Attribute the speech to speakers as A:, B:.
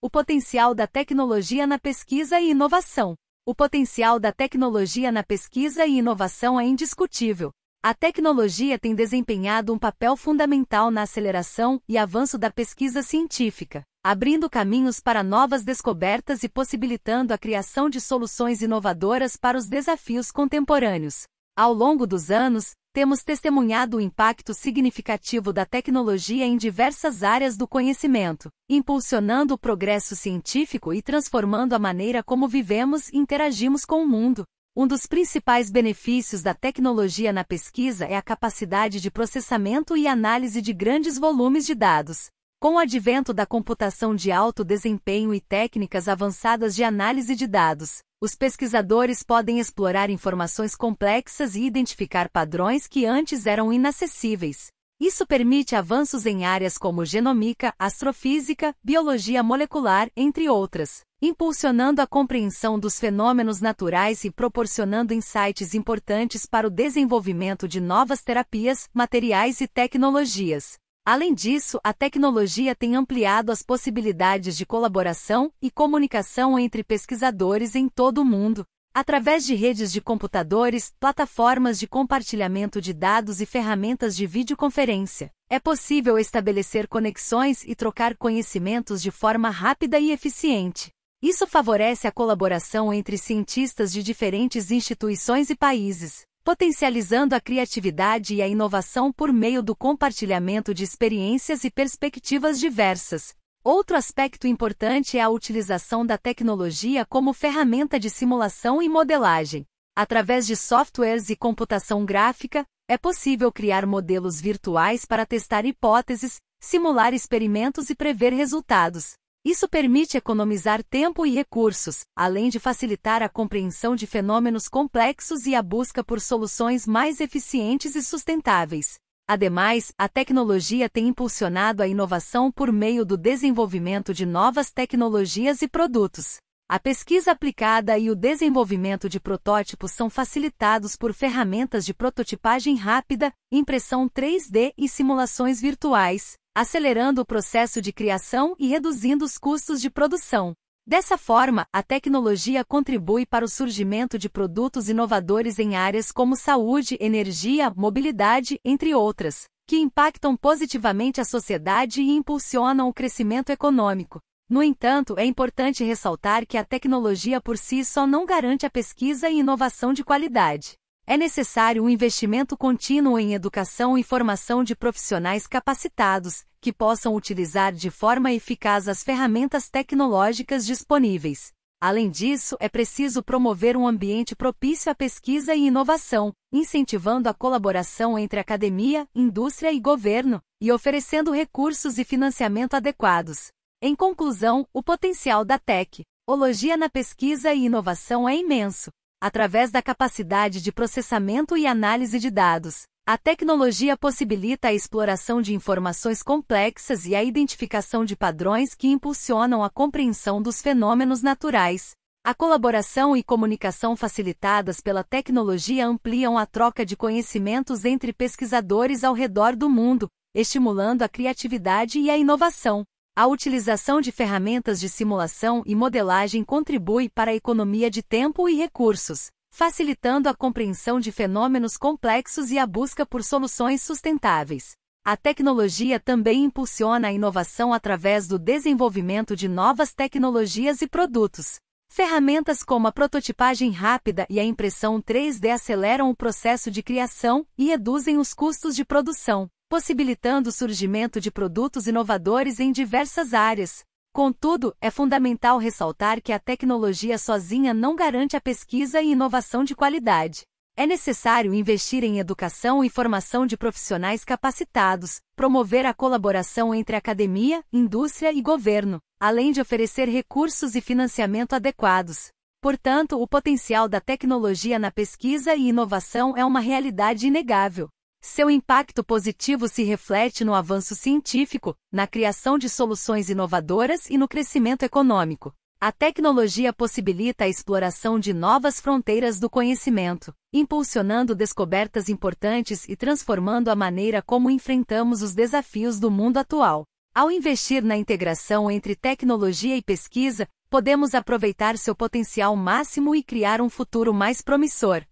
A: O potencial da tecnologia na pesquisa e inovação. O potencial da tecnologia na pesquisa e inovação é indiscutível. A tecnologia tem desempenhado um papel fundamental na aceleração e avanço da pesquisa científica, abrindo caminhos para novas descobertas e possibilitando a criação de soluções inovadoras para os desafios contemporâneos. Ao longo dos anos, temos testemunhado o impacto significativo da tecnologia em diversas áreas do conhecimento, impulsionando o progresso científico e transformando a maneira como vivemos e interagimos com o mundo. Um dos principais benefícios da tecnologia na pesquisa é a capacidade de processamento e análise de grandes volumes de dados, com o advento da computação de alto desempenho e técnicas avançadas de análise de dados, os pesquisadores podem explorar informações complexas e identificar padrões que antes eram inacessíveis. Isso permite avanços em áreas como genomica, astrofísica, biologia molecular, entre outras, impulsionando a compreensão dos fenômenos naturais e proporcionando insights importantes para o desenvolvimento de novas terapias, materiais e tecnologias. Além disso, a tecnologia tem ampliado as possibilidades de colaboração e comunicação entre pesquisadores em todo o mundo, através de redes de computadores, plataformas de compartilhamento de dados e ferramentas de videoconferência. É possível estabelecer conexões e trocar conhecimentos de forma rápida e eficiente. Isso favorece a colaboração entre cientistas de diferentes instituições e países, potencializando a criatividade e a inovação por meio do compartilhamento de experiências e perspectivas diversas. Outro aspecto importante é a utilização da tecnologia como ferramenta de simulação e modelagem. Através de softwares e computação gráfica, é possível criar modelos virtuais para testar hipóteses, simular experimentos e prever resultados. Isso permite economizar tempo e recursos, além de facilitar a compreensão de fenômenos complexos e a busca por soluções mais eficientes e sustentáveis. Ademais, a tecnologia tem impulsionado a inovação por meio do desenvolvimento de novas tecnologias e produtos. A pesquisa aplicada e o desenvolvimento de protótipos são facilitados por ferramentas de prototipagem rápida, impressão 3D e simulações virtuais acelerando o processo de criação e reduzindo os custos de produção. Dessa forma, a tecnologia contribui para o surgimento de produtos inovadores em áreas como saúde, energia, mobilidade, entre outras, que impactam positivamente a sociedade e impulsionam o crescimento econômico. No entanto, é importante ressaltar que a tecnologia por si só não garante a pesquisa e inovação de qualidade é necessário um investimento contínuo em educação e formação de profissionais capacitados, que possam utilizar de forma eficaz as ferramentas tecnológicas disponíveis. Além disso, é preciso promover um ambiente propício à pesquisa e inovação, incentivando a colaboração entre academia, indústria e governo, e oferecendo recursos e financiamento adequados. Em conclusão, o potencial da tecnologia na pesquisa e inovação é imenso Através da capacidade de processamento e análise de dados, a tecnologia possibilita a exploração de informações complexas e a identificação de padrões que impulsionam a compreensão dos fenômenos naturais. A colaboração e comunicação facilitadas pela tecnologia ampliam a troca de conhecimentos entre pesquisadores ao redor do mundo, estimulando a criatividade e a inovação. A utilização de ferramentas de simulação e modelagem contribui para a economia de tempo e recursos, facilitando a compreensão de fenômenos complexos e a busca por soluções sustentáveis. A tecnologia também impulsiona a inovação através do desenvolvimento de novas tecnologias e produtos. Ferramentas como a prototipagem rápida e a impressão 3D aceleram o processo de criação e reduzem os custos de produção possibilitando o surgimento de produtos inovadores em diversas áreas. Contudo, é fundamental ressaltar que a tecnologia sozinha não garante a pesquisa e inovação de qualidade. É necessário investir em educação e formação de profissionais capacitados, promover a colaboração entre academia, indústria e governo, além de oferecer recursos e financiamento adequados. Portanto, o potencial da tecnologia na pesquisa e inovação é uma realidade inegável. Seu impacto positivo se reflete no avanço científico, na criação de soluções inovadoras e no crescimento econômico. A tecnologia possibilita a exploração de novas fronteiras do conhecimento, impulsionando descobertas importantes e transformando a maneira como enfrentamos os desafios do mundo atual. Ao investir na integração entre tecnologia e pesquisa, podemos aproveitar seu potencial máximo e criar um futuro mais promissor.